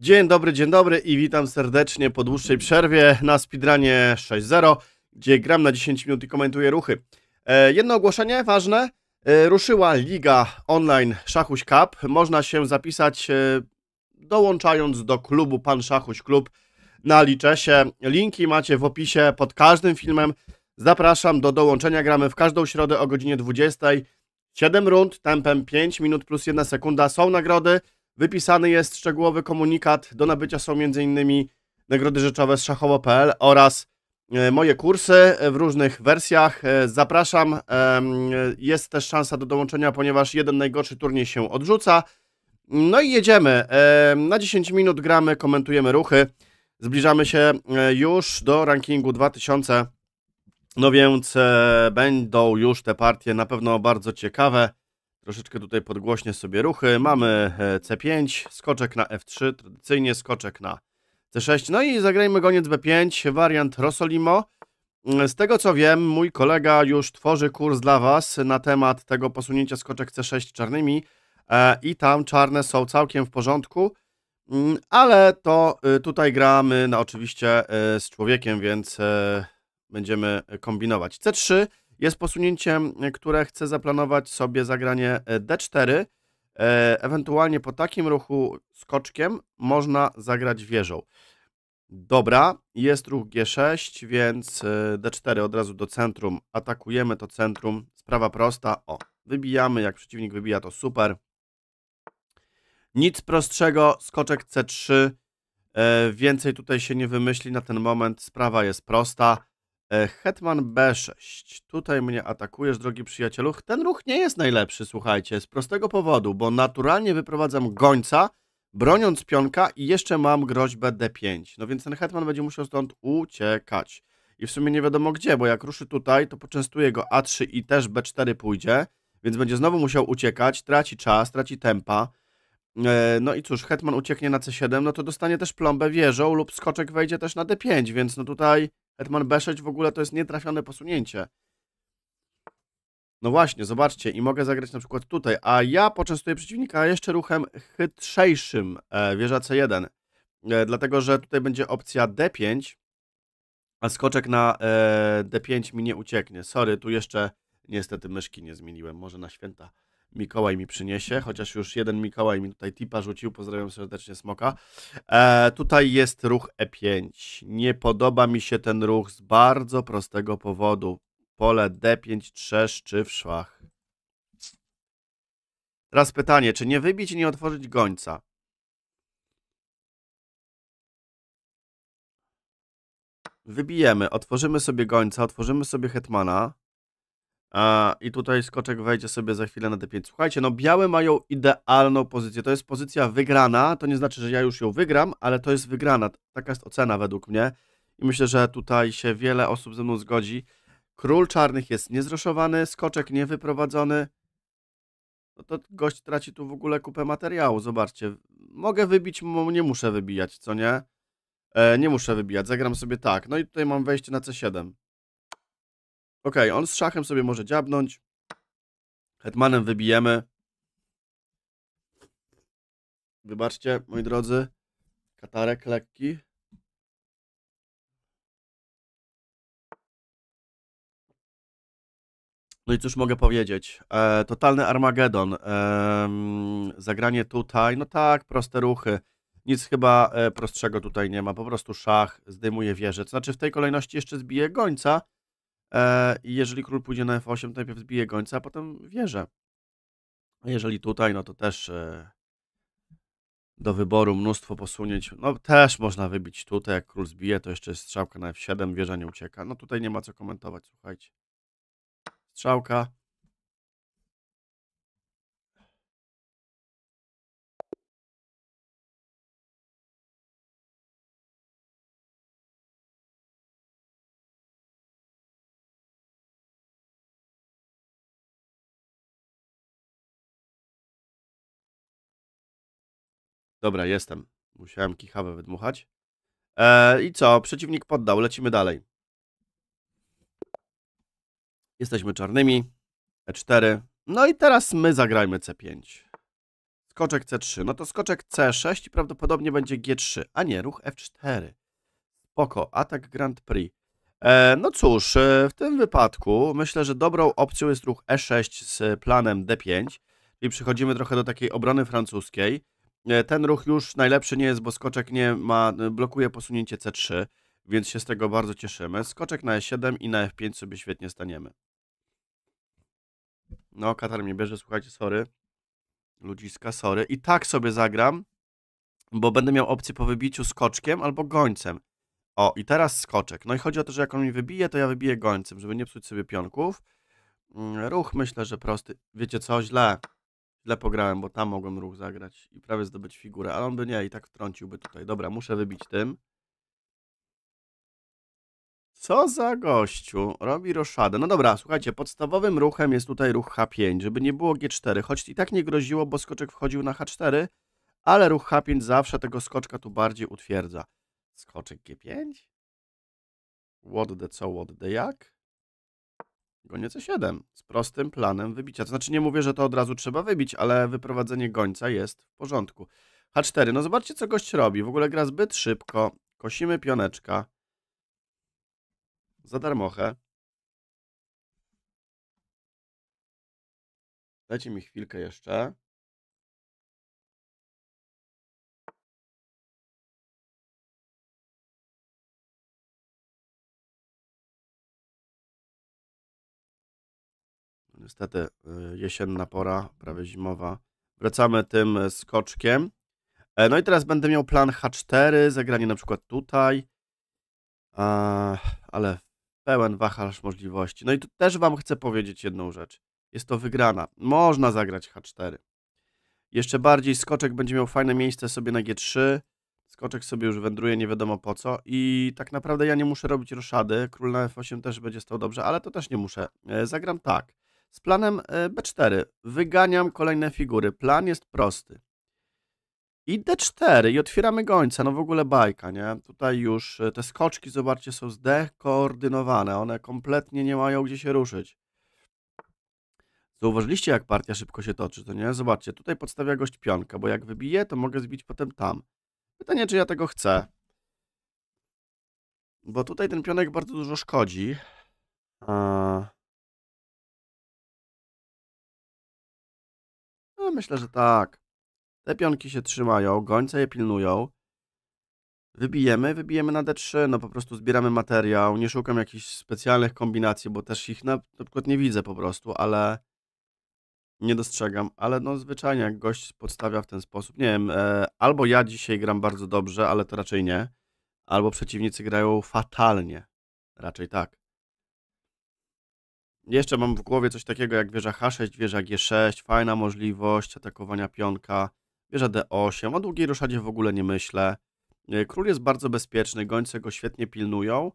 Dzień dobry, dzień dobry i witam serdecznie po dłuższej przerwie na speedrunie 6.0, gdzie gram na 10 minut i komentuję ruchy. E, jedno ogłoszenie ważne, e, ruszyła Liga Online Szachuś Cup, można się zapisać e, dołączając do klubu Pan Szachuś Klub na Liczesie. Linki macie w opisie pod każdym filmem. Zapraszam do dołączenia, gramy w każdą środę o godzinie 20. 7 rund, tempem 5 minut plus 1 sekunda, są nagrody. Wypisany jest szczegółowy komunikat. Do nabycia są m.in. nagrody rzeczowe z szachowo.pl oraz e, moje kursy e, w różnych wersjach. E, zapraszam. Jest też szansa do dołączenia, ponieważ jeden najgorszy turniej się odrzuca. No i jedziemy. Na 10 minut gramy, komentujemy ruchy. Zbliżamy się już do rankingu 2000. No więc będą już te partie na pewno bardzo ciekawe. Troszeczkę tutaj podgłośnie sobie ruchy. Mamy e, C5, skoczek na F3, tradycyjnie skoczek na C6. No i zagrajmy goniec B5, wariant Rosolimo. Mm, z tego co wiem, mój kolega już tworzy kurs dla Was na temat tego posunięcia skoczek C6 czarnymi e, i tam czarne są całkiem w porządku, mm, ale to y, tutaj gramy no, oczywiście y, z człowiekiem, więc e, będziemy kombinować. C3 jest posunięciem, które chce zaplanować sobie zagranie e, D4. E, ewentualnie po takim ruchu skoczkiem można zagrać wieżą. Dobra, jest ruch G6, więc e, D4 od razu do centrum. Atakujemy to centrum. Sprawa prosta. O, wybijamy. Jak przeciwnik wybija, to super. Nic prostszego. Skoczek C3. Więcej tutaj się nie wymyśli na ten moment. Sprawa jest prosta. E, hetman B6. Tutaj mnie atakujesz, drogi przyjacielu. Ten ruch nie jest najlepszy, słuchajcie, z prostego powodu, bo naturalnie wyprowadzam gońca, broniąc pionka i jeszcze mam groźbę D5. No więc ten hetman będzie musiał stąd uciekać. I w sumie nie wiadomo gdzie, bo jak ruszy tutaj, to poczęstuje go A3 i też B4 pójdzie, więc będzie znowu musiał uciekać, traci czas, traci tempa. E, no i cóż, hetman ucieknie na C7, no to dostanie też plombę wieżą lub skoczek wejdzie też na D5, więc no tutaj Hetman B6 w ogóle to jest nietrafione posunięcie. No właśnie, zobaczcie, i mogę zagrać na przykład tutaj, a ja poczęstuję przeciwnika jeszcze ruchem chytrzejszym, e, wieża C1, e, dlatego, że tutaj będzie opcja D5, a skoczek na e, D5 mi nie ucieknie. Sorry, tu jeszcze niestety myszki nie zmieniłem, może na święta. Mikołaj mi przyniesie, chociaż już jeden Mikołaj mi tutaj tipa rzucił, pozdrawiam serdecznie Smoka. E, tutaj jest ruch E5. Nie podoba mi się ten ruch z bardzo prostego powodu. Pole D5 trzeszczy w szwach. Teraz pytanie, czy nie wybić i nie otworzyć gońca? Wybijemy, otworzymy sobie gońca, otworzymy sobie hetmana. I tutaj skoczek wejdzie sobie za chwilę na D5. Słuchajcie, no białe mają idealną pozycję. To jest pozycja wygrana. To nie znaczy, że ja już ją wygram, ale to jest wygrana. Taka jest ocena według mnie. I myślę, że tutaj się wiele osób ze mną zgodzi. Król czarnych jest niezroszowany, skoczek niewyprowadzony. No to gość traci tu w ogóle kupę materiału. Zobaczcie. Mogę wybić, nie muszę wybijać, co nie? E, nie muszę wybijać, zagram sobie tak. No i tutaj mam wejście na C7. Ok, on z szachem sobie może dziabnąć. Hetmanem wybijemy. Wybaczcie, moi drodzy. Katarek lekki. No i cóż mogę powiedzieć? E, totalny Armagedon. E, zagranie tutaj, no tak, proste ruchy. Nic chyba e, prostszego tutaj nie ma. Po prostu szach zdejmuje wieżę. znaczy w tej kolejności jeszcze zbije gońca, E, I jeżeli król pójdzie na f8, to najpierw zbije gońca, a potem wieżę. Jeżeli tutaj, no to też e, do wyboru mnóstwo posunięć. No też można wybić tutaj, jak król zbije, to jeszcze jest strzałka na f7, wieża nie ucieka. No tutaj nie ma co komentować, słuchajcie. Strzałka, Dobra, jestem. Musiałem kichawę wydmuchać. Eee, I co? Przeciwnik poddał. Lecimy dalej. Jesteśmy czarnymi. E4. No i teraz my zagrajmy C5. Skoczek C3. No to skoczek C6 i prawdopodobnie będzie G3. A nie, ruch F4. Spoko. Atak Grand Prix. E, no cóż, e, w tym wypadku myślę, że dobrą opcją jest ruch E6 z planem D5. I przychodzimy trochę do takiej obrony francuskiej. E, ten ruch już najlepszy nie jest, bo skoczek nie ma, e, blokuje posunięcie C3, więc się z tego bardzo cieszymy. Skoczek na E7 i na F5 sobie świetnie staniemy. No, Katar mnie bierze, słuchajcie, sorry. Ludziska, sorry. I tak sobie zagram, bo będę miał opcję po wybiciu skoczkiem albo gońcem. O, i teraz skoczek. No i chodzi o to, że jak on mi wybije, to ja wybiję gońcem, żeby nie psuć sobie pionków. Mm, ruch myślę, że prosty. Wiecie co? Źle. Źle pograłem, bo tam mogłem ruch zagrać i prawie zdobyć figurę, ale on by nie i tak wtrąciłby tutaj. Dobra, muszę wybić tym. Co za gościu? Robi roszadę. No dobra, słuchajcie, podstawowym ruchem jest tutaj ruch H5, żeby nie było G4, choć i tak nie groziło, bo skoczek wchodził na H4, ale ruch H5 zawsze tego skoczka tu bardziej utwierdza. Skoczek G5? What the co, what the jak? Gonie C7 e z prostym planem wybicia. To znaczy nie mówię, że to od razu trzeba wybić, ale wyprowadzenie gońca jest w porządku. H4, no zobaczcie co gość robi. W ogóle gra zbyt szybko. Kosimy pioneczka. Za darmochę. Dajcie mi chwilkę jeszcze. niestety y, jesienna pora, prawie zimowa. Wracamy tym y, skoczkiem. E, no i teraz będę miał plan H4, zagranie na przykład tutaj, e, ale pełen wachlarz możliwości. No i tu też Wam chcę powiedzieć jedną rzecz. Jest to wygrana. Można zagrać H4. Jeszcze bardziej skoczek będzie miał fajne miejsce sobie na G3. Skoczek sobie już wędruje nie wiadomo po co i tak naprawdę ja nie muszę robić roszady. Król na F8 też będzie stał dobrze, ale to też nie muszę. E, zagram tak. Z planem e, B4 wyganiam kolejne figury. Plan jest prosty. I D4 i otwieramy gońca. No w ogóle bajka, nie? Tutaj już e, te skoczki, zobaczcie, są zdekoordynowane. One kompletnie nie mają gdzie się ruszyć. Zauważyliście, jak partia szybko się toczy, to nie? Zobaczcie, tutaj podstawia gość pionka, bo jak wybiję, to mogę zbić potem tam. Pytanie, czy ja tego chcę. Bo tutaj ten pionek bardzo dużo szkodzi. Eee... No, myślę, że tak. Te pionki się trzymają, gońce je pilnują. Wybijemy, wybijemy na D3, no po prostu zbieramy materiał, nie szukam jakichś specjalnych kombinacji, bo też ich na, na przykład nie widzę po prostu, ale nie dostrzegam, ale no zwyczajnie jak gość podstawia w ten sposób, nie wiem, e, albo ja dzisiaj gram bardzo dobrze, ale to raczej nie, albo przeciwnicy grają fatalnie, raczej tak. Jeszcze mam w głowie coś takiego jak wieża H6, wieża G6, fajna możliwość atakowania pionka, wieża D8, o długiej ruszadzie w ogóle nie myślę. E, król jest bardzo bezpieczny, gońce go świetnie pilnują.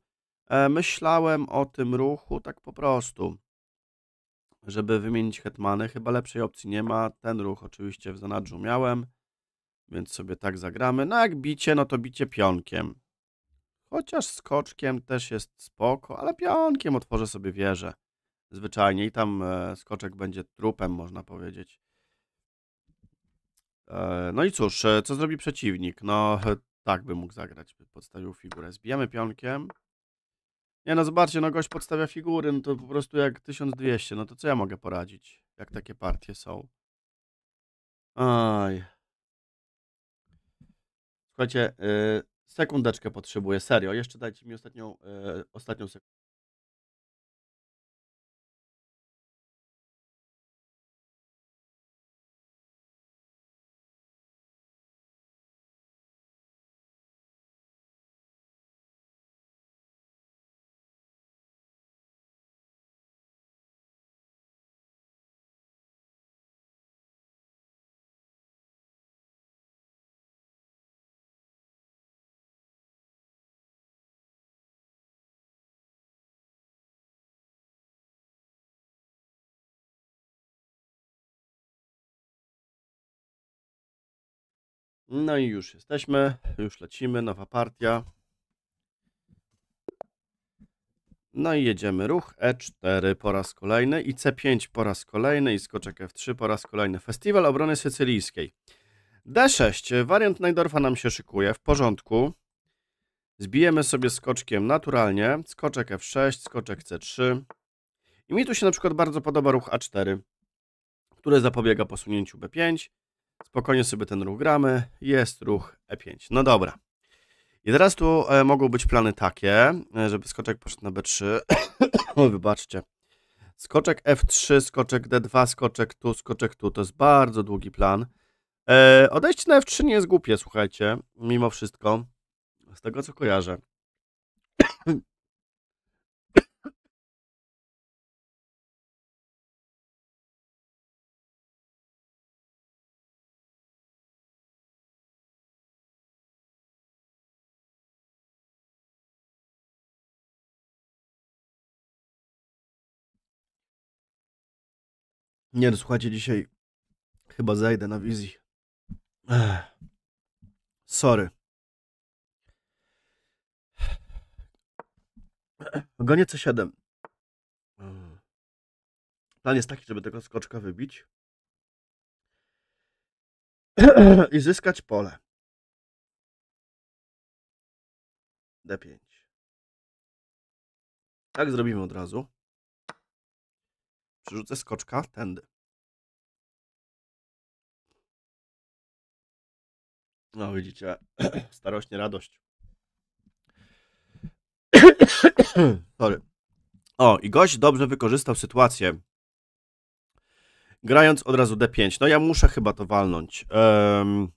E, myślałem o tym ruchu tak po prostu, żeby wymienić hetmany. Chyba lepszej opcji nie ma. Ten ruch oczywiście w zanadrzu miałem, więc sobie tak zagramy. No jak bicie, no to bicie pionkiem. Chociaż skoczkiem też jest spoko, ale pionkiem otworzę sobie wieżę zwyczajnie i tam e, skoczek będzie trupem, można powiedzieć. E, no i cóż, e, co zrobi przeciwnik? No tak by mógł zagrać, by podstawił figurę. Zbijamy pionkiem. Nie no, zobaczcie, no gość podstawia figury, no to po prostu jak 1200, no to co ja mogę poradzić, jak takie partie są? Aj. Słuchajcie, yy, sekundeczkę potrzebuję, serio, jeszcze dajcie mi ostatnią, yy, ostatnią sekundę. No i już jesteśmy, już lecimy, nowa partia. No i jedziemy. Ruch E4 po raz kolejny i C5 po raz kolejny i skoczek F3 po raz kolejny. Festiwal Obrony Sycylijskiej. D6. Wariant Najdorfa nam się szykuje. W porządku. Zbijemy sobie skoczkiem naturalnie. Skoczek F6, skoczek C3. I mi tu się na przykład bardzo podoba ruch A4, który zapobiega posunięciu B5. Spokojnie sobie ten ruch gramy. Jest ruch E5. No dobra. I teraz tu e, mogą być plany takie, e, żeby skoczek poszedł na B3. Wybaczcie. Skoczek F3, skoczek D2, skoczek tu, skoczek tu. To jest bardzo długi plan. E, odejście na F3 nie jest głupie, słuchajcie, mimo wszystko. Z tego co kojarzę. Nie, no, słuchajcie, dzisiaj chyba zajdę na wizji. Ech. Sorry. Gonię C7. Hmm. Plan jest taki, żeby tego skoczka wybić i zyskać pole. D5. Tak zrobimy od razu. Przerzucę skoczka tędy. No widzicie, nie radość. Sorry. O, i gość dobrze wykorzystał sytuację. Grając od razu D5. No ja muszę chyba to walnąć. Um,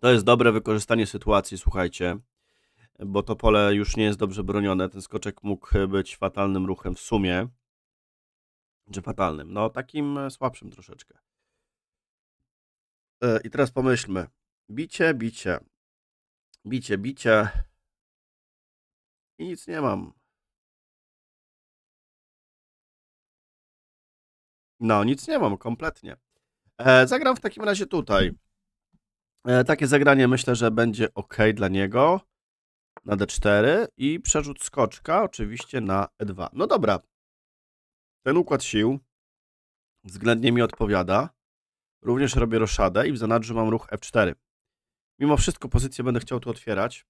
to jest dobre wykorzystanie sytuacji, słuchajcie. Bo to pole już nie jest dobrze bronione. Ten skoczek mógł być fatalnym ruchem w sumie. Czy fatalnym? No, takim e, słabszym troszeczkę. E, I teraz pomyślmy. Bicie, bicie. Bicie, bicie. I nic nie mam. No, nic nie mam kompletnie. E, zagram w takim razie tutaj. takie zagranie myślę, że będzie ok dla niego. Na D4 i przerzut skoczka oczywiście na E2. No dobra, ten układ sił względnie mi odpowiada. Również robię roszadę i w zanadrzu mam ruch F4. Mimo wszystko pozycję będę chciał tu otwierać.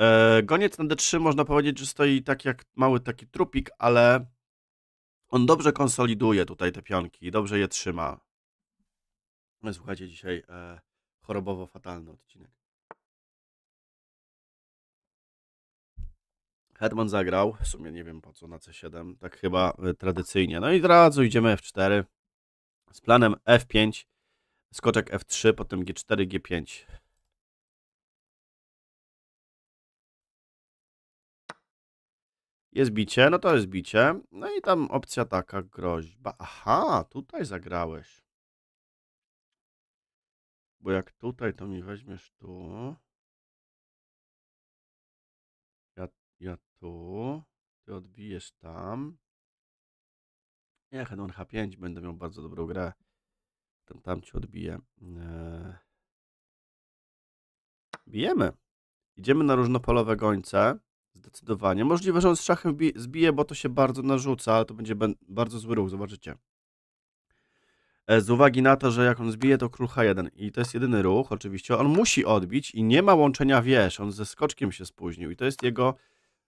E, goniec na D3 można powiedzieć, że stoi tak jak mały taki trupik, ale on dobrze konsoliduje tutaj te pionki i dobrze je trzyma. Słuchajcie, dzisiaj e, chorobowo-fatalny odcinek. Hetman zagrał, w sumie nie wiem po co na C7, tak chyba y, tradycyjnie. No i teraz idziemy F4 z planem F5, skoczek F3, potem G4, G5. Jest bicie, no to jest bicie. No i tam opcja taka, groźba. Aha, tutaj zagrałeś. Bo jak tutaj, to mi weźmiesz tu. ja tu, ty odbijesz tam. Ja Hedon H5 będę miał bardzo dobrą grę. Tam, tam ci odbiję. Eee... Bijemy. Idziemy na różnopolowe gońce. Zdecydowanie. Możliwe, że on z szachem zbije, bo to się bardzo narzuca, ale to będzie bardzo zły ruch, zobaczycie. Eee, z uwagi na to, że jak on zbije, to król H1 i to jest jedyny ruch, oczywiście. On musi odbić i nie ma łączenia wież. On ze skoczkiem się spóźnił i to jest jego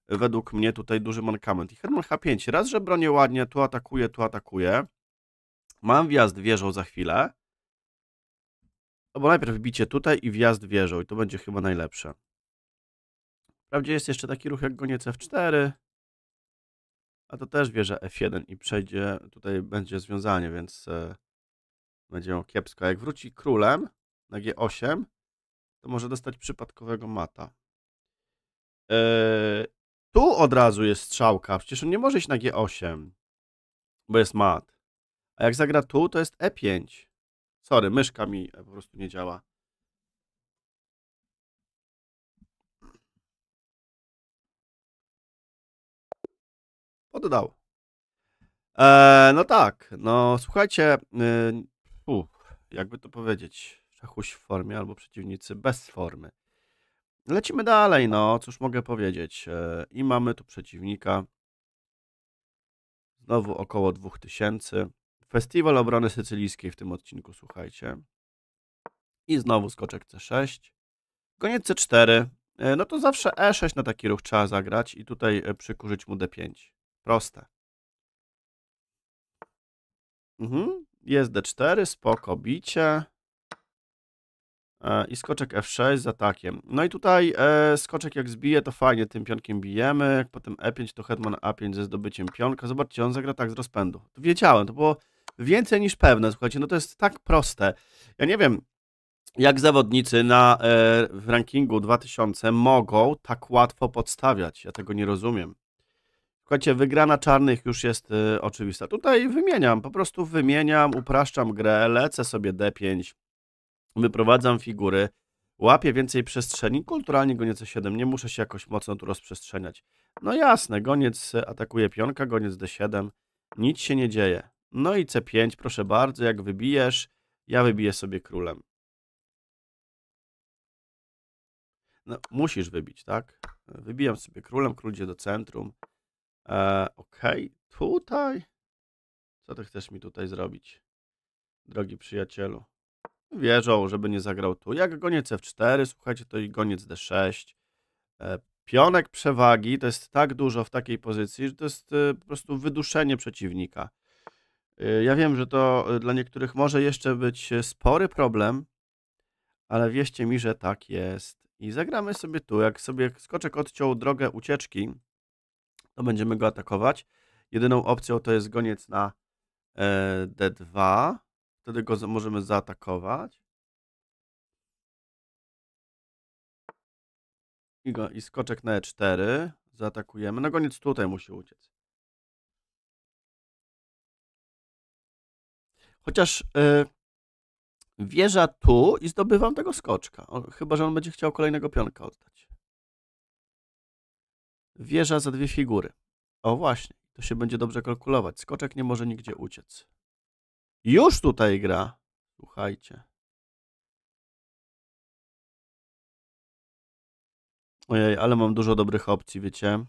według mnie tutaj duży mankament. I Herman H5, raz, że bronię ładnie, tu atakuje, tu atakuje. Mam wjazd wieżą za chwilę. Albo no najpierw bicie tutaj i wjazd wieżą i to będzie chyba najlepsze. Wprawdzie jest jeszcze taki ruch jak goniec F4, a to też wieża F1 i przejdzie, tutaj będzie związanie, więc e, będzie ją kiepsko. A jak wróci królem na G8, to może dostać przypadkowego mata. E, od razu jest strzałka? Przecież on nie może iść na G8, bo jest mat. A jak zagra tu, to jest E5. Sorry, myszka mi e, po prostu nie działa. Poddał. E, no tak, no słuchajcie, yy, uf, jakby to powiedzieć, szachuś w formie albo przeciwnicy bez formy. Lecimy dalej, no, cóż mogę powiedzieć. E, I mamy tu przeciwnika. Znowu około 2000. Festiwal Obrony Sycylijskiej w tym odcinku, słuchajcie. I znowu skoczek C6. Koniec C4. E, no to zawsze E6 na taki ruch trzeba zagrać i tutaj e, przykurzyć mu D5. Proste. Mhm. Jest D4, spoko, bicie. E, i skoczek f6 z atakiem. No i tutaj e, skoczek jak zbije, to fajnie, tym pionkiem bijemy, jak potem e5, to hetman a5 ze zdobyciem pionka. Zobaczcie, on zagra tak z rozpędu. To wiedziałem, to było więcej niż pewne, słuchajcie, no to jest tak proste. Ja nie wiem, jak zawodnicy na, e, w rankingu 2000 mogą tak łatwo podstawiać, ja tego nie rozumiem. Słuchajcie, wygrana czarnych już jest y, oczywista. Tutaj wymieniam, po prostu wymieniam, upraszczam grę, lecę sobie d5, wyprowadzam figury, łapię więcej przestrzeni, kulturalnie goniec C7, nie muszę się jakoś mocno tu rozprzestrzeniać. No jasne, goniec e, atakuje pionka, goniec D7, nic się nie dzieje. No i C5, proszę bardzo, jak wybijesz, ja wybiję sobie królem. No, musisz wybić, tak? Wybijam sobie królem, król idzie do centrum. E, Okej, okay. tutaj... Co ty chcesz mi tutaj zrobić, drogi przyjacielu? wieżą, żeby nie zagrał tu. Jak goniec F4, słuchajcie, to i goniec D6. E, pionek przewagi to jest tak dużo w takiej pozycji, że to jest e, po prostu wyduszenie przeciwnika. E, ja wiem, że to dla niektórych może jeszcze być spory problem, ale wierzcie mi, że tak jest. I zagramy sobie tu. Jak sobie skoczek odciął drogę ucieczki, to będziemy go atakować. Jedyną opcją to jest goniec na D2. Wtedy go możemy zaatakować. I, go, I skoczek na e4. Zaatakujemy. Na koniec tutaj musi uciec. Chociaż y, wieża tu i zdobywam tego skoczka. O, chyba, że on będzie chciał kolejnego pionka oddać. Wieża za dwie figury. O właśnie, to się będzie dobrze kalkulować. Skoczek nie może nigdzie uciec. Już tutaj gra. Słuchajcie. Ojej, ale mam dużo dobrych opcji, wiecie.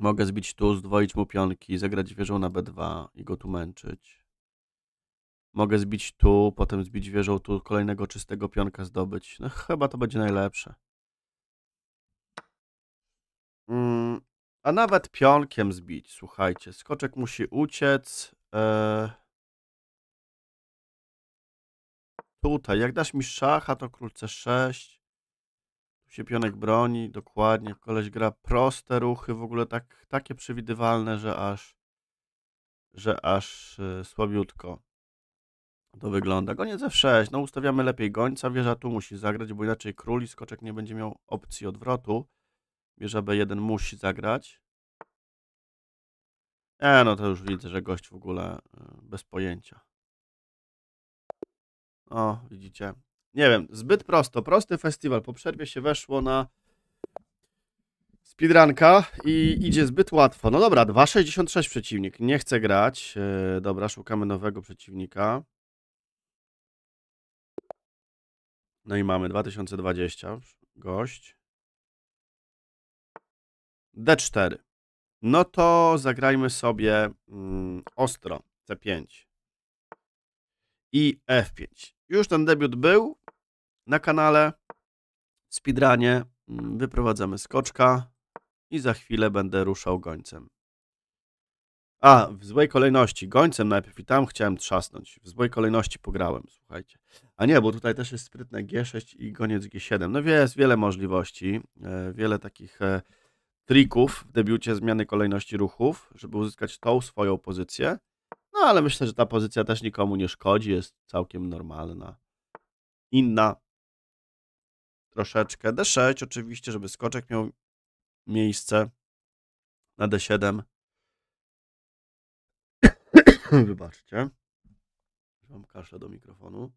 Mogę zbić tu, zdwoić mu pionki, zagrać wieżą na B2 i go tu męczyć. Mogę zbić tu, potem zbić wieżą tu, kolejnego czystego pionka zdobyć. No chyba to będzie najlepsze. Mm, a nawet pionkiem zbić, słuchajcie. Skoczek musi uciec. Yy... Tutaj, jak dasz mi szacha, to król c6. Tu się pionek broni, dokładnie. Koleś gra proste ruchy, w ogóle tak, takie przewidywalne, że aż że aż y, słabiutko to wygląda. Goniec f6, no ustawiamy lepiej gońca, wieża tu musi zagrać, bo inaczej król i skoczek nie będzie miał opcji odwrotu. Wieża b1 musi zagrać. E, no to już widzę, że gość w ogóle y, bez pojęcia. O, widzicie. Nie wiem, zbyt prosto. Prosty festiwal. Po przerwie się weszło na speedranka i idzie zbyt łatwo. No dobra, 2,66 przeciwnik. Nie chce grać. Yy, dobra, szukamy nowego przeciwnika. No i mamy 2020. Gość. D4. No to zagrajmy sobie mm, ostro. C5. I F5. Już ten debiut był na kanale. Speedrunie mm, wyprowadzamy skoczka i za chwilę będę ruszał gońcem. A, w złej kolejności. Gońcem najpierw i tam chciałem trzasnąć. W złej kolejności pograłem, słuchajcie. A nie, bo tutaj też jest sprytne G6 i goniec G7. No jest wiele możliwości, e, wiele takich e, trików w debiucie zmiany kolejności ruchów, żeby uzyskać tą swoją pozycję. No ale myślę, że ta pozycja też nikomu nie szkodzi, jest całkiem normalna. Inna. Troszeczkę. D6 oczywiście, żeby skoczek miał miejsce na D7. Wybaczcie. Mam kaszę do mikrofonu.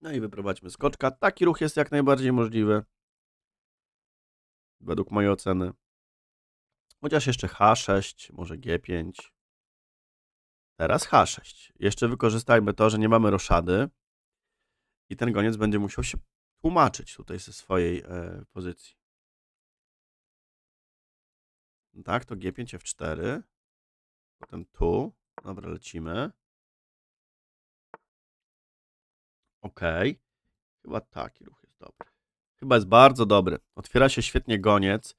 No i wyprowadźmy skoczka. Taki ruch jest jak najbardziej możliwy. Według mojej oceny. Chociaż jeszcze H6, może G5. Teraz H6. Jeszcze wykorzystajmy to, że nie mamy roszady i ten goniec będzie musiał się tłumaczyć tutaj ze swojej e, pozycji. No tak, to G5, F4. Potem tu. Dobra, lecimy. Ok. Chyba taki ruch jest dobry. Chyba jest bardzo dobry. Otwiera się świetnie goniec.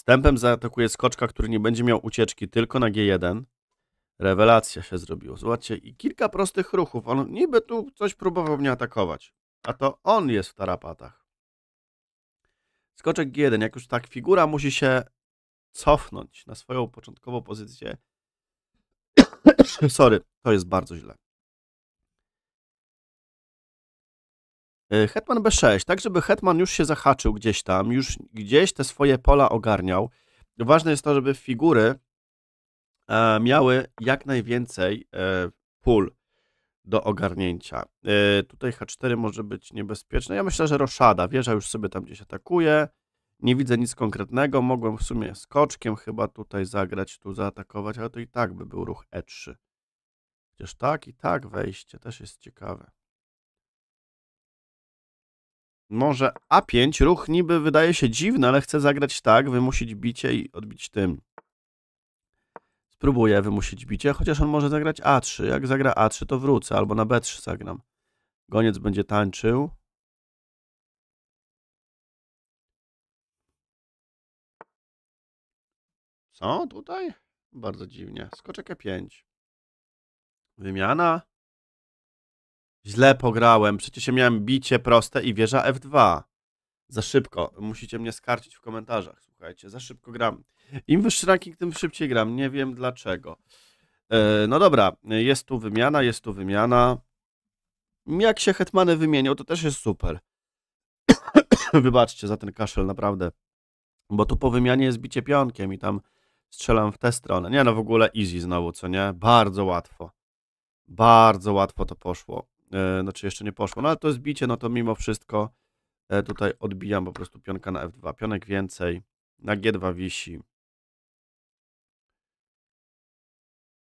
Stępem zaatakuje skoczka, który nie będzie miał ucieczki, tylko na G1. Rewelacja się zrobiła. Zobaczcie, i kilka prostych ruchów. On niby tu coś próbował mnie atakować, a to on jest w tarapatach. Skoczek G1, jak już tak figura musi się cofnąć na swoją początkową pozycję. Sorry, to jest bardzo źle. E, Hetman B6, tak żeby Hetman już się zahaczył gdzieś tam, już gdzieś te swoje pola ogarniał. Ważne jest to, żeby figury e, miały jak najwięcej e, pól do ogarnięcia. Tutaj H4 może być niebezpieczne. Ja myślę, że roszada. Wieża już sobie tam gdzieś atakuje. Nie widzę nic konkretnego. Mogłem w sumie skoczkiem chyba tutaj zagrać, tu zaatakować, ale to i tak by był ruch E3. Chociaż tak i tak wejście też jest ciekawe może A5. Ruch niby wydaje się dziwny, ale chcę zagrać tak, wymusić bicie i odbić tym. Spróbuję wymusić bicie, chociaż on może zagrać A3. Jak zagra A3, to wrócę, albo na B3 zagram. Goniec będzie tańczył. Co tutaj? Bardzo dziwnie. Skoczek E5. Wymiana. Źle pograłem, przecież ja miałem bicie proste i wieża F2. Za szybko. Musicie mnie skarcić w komentarzach, słuchajcie. Za szybko gram. Im wyższy ranking, tym szybciej gram. Nie wiem dlaczego. E, no dobra, jest tu wymiana, jest tu wymiana. Jak się hetmany wymienią, to też jest super. Wybaczcie za ten kaszel, naprawdę. Bo tu po wymianie jest bicie pionkiem i tam strzelam w tę stronę. Nie no, w ogóle easy znowu, co nie? Bardzo łatwo. Bardzo łatwo to poszło. E, znaczy jeszcze nie poszło, no ale to jest bicie, no to mimo wszystko e, tutaj odbijam po prostu pionka na F2. Pionek więcej, na G2 wisi.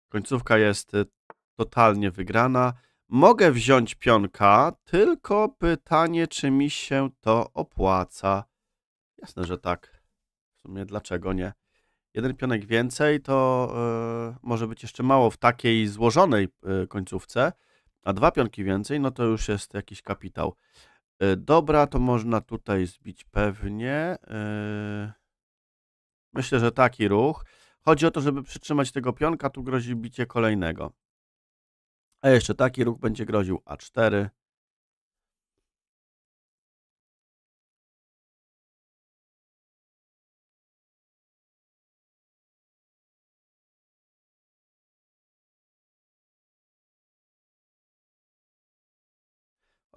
Końcówka jest e, totalnie wygrana. Mogę wziąć pionka, tylko pytanie, czy mi się to opłaca. Jasne, że tak. W sumie dlaczego nie? Jeden pionek więcej to yy, może być jeszcze mało w takiej złożonej yy, końcówce, a dwa pionki więcej, no to już jest jakiś kapitał. E, dobra, to można tutaj zbić pewnie. E, myślę, że taki ruch. Chodzi o to, żeby przytrzymać tego pionka, tu grozi bicie kolejnego. A jeszcze taki ruch będzie groził A4.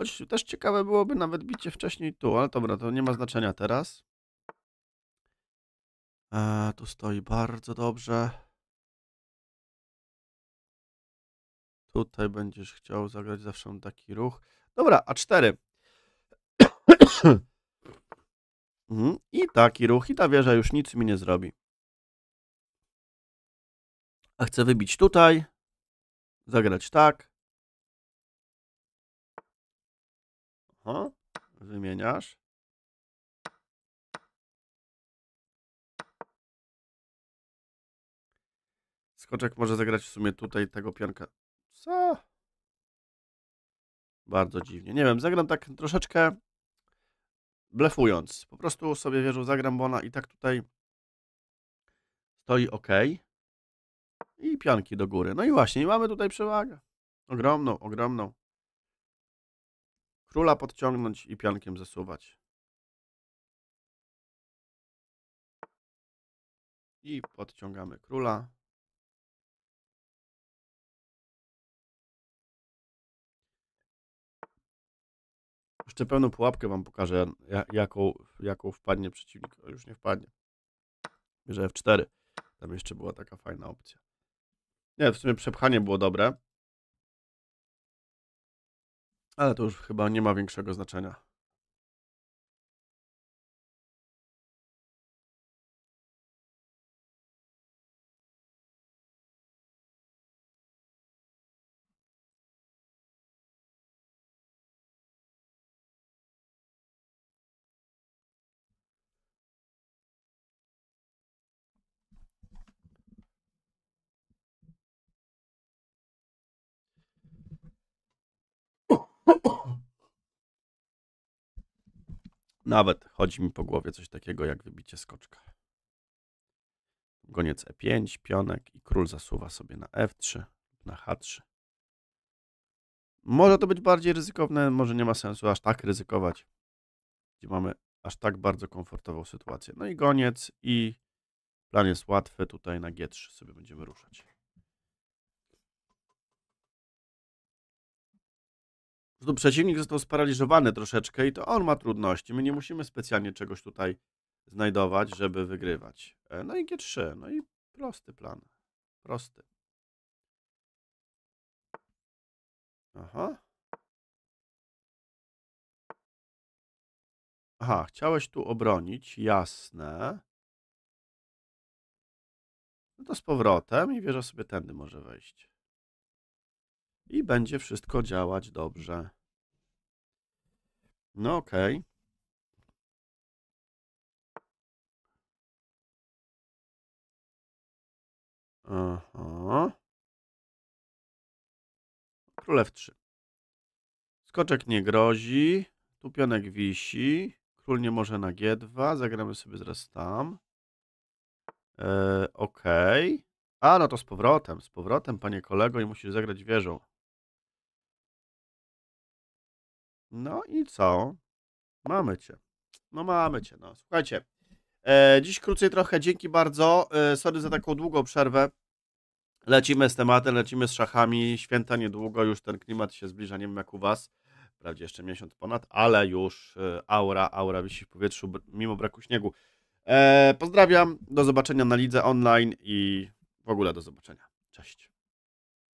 Choć też ciekawe byłoby nawet bicie wcześniej tu, ale dobra, to nie ma znaczenia teraz. Eee, tu stoi bardzo dobrze. Tutaj będziesz chciał zagrać zawsze taki ruch. Dobra, A4. Mhm, I taki ruch, i ta wieża już nic mi nie zrobi. A chcę wybić tutaj. Zagrać tak. Aha, wymieniasz. Skoczek może zagrać w sumie tutaj tego pionka. Co? Bardzo dziwnie. Nie wiem, zagram tak troszeczkę blefując. Po prostu sobie wierzę, zagram, bo ona i tak tutaj stoi ok. I pionki do góry. No i właśnie, mamy tutaj przewagę. Ogromną, ogromną. Króla podciągnąć i piankiem zasuwać. I podciągamy króla. Jeszcze pełną pułapkę wam pokażę, jaką, jaką wpadnie przeciwnik. już nie wpadnie. Bierze F4. Tam jeszcze była taka fajna opcja. Nie, w sumie przepchanie było dobre. Ale to już chyba nie ma większego znaczenia. Nawet chodzi mi po głowie coś takiego jak wybicie skoczka. Goniec E5, pionek i król zasuwa sobie na F3 na H3. Może to być bardziej ryzykowne, może nie ma sensu aż tak ryzykować, gdzie mamy aż tak bardzo komfortową sytuację. No i goniec i plan jest łatwy, tutaj na G3 sobie będziemy ruszać. no, przeciwnik został sparaliżowany troszeczkę i to on ma trudności. My nie musimy specjalnie czegoś tutaj znajdować, żeby wygrywać. E, no i G3, no i prosty plan. Prosty. Aha. Aha, chciałeś tu obronić, jasne. No to z powrotem i wieża sobie tędy może wejść i będzie wszystko działać dobrze. No okej. Aha. Królew 3. Skoczek nie grozi. Tu pionek wisi. Król nie może na G2. Zagramy sobie zaraz tam. E, ok. A, no to z powrotem. Z powrotem, panie kolego, i musisz zagrać wieżą. No i co? Mamy cię. No mamy cię, no. Słuchajcie, e, dziś krócej trochę, dzięki bardzo. E, sorry za taką długą przerwę. Lecimy z tematem, lecimy z szachami. Święta niedługo, już ten klimat się zbliża, nie wiem jak u was. Wprawdzie jeszcze miesiąc ponad, ale już e, aura, aura wisi w powietrzu mimo braku śniegu. E, pozdrawiam, do zobaczenia na lidze online i w ogóle do zobaczenia. Cześć.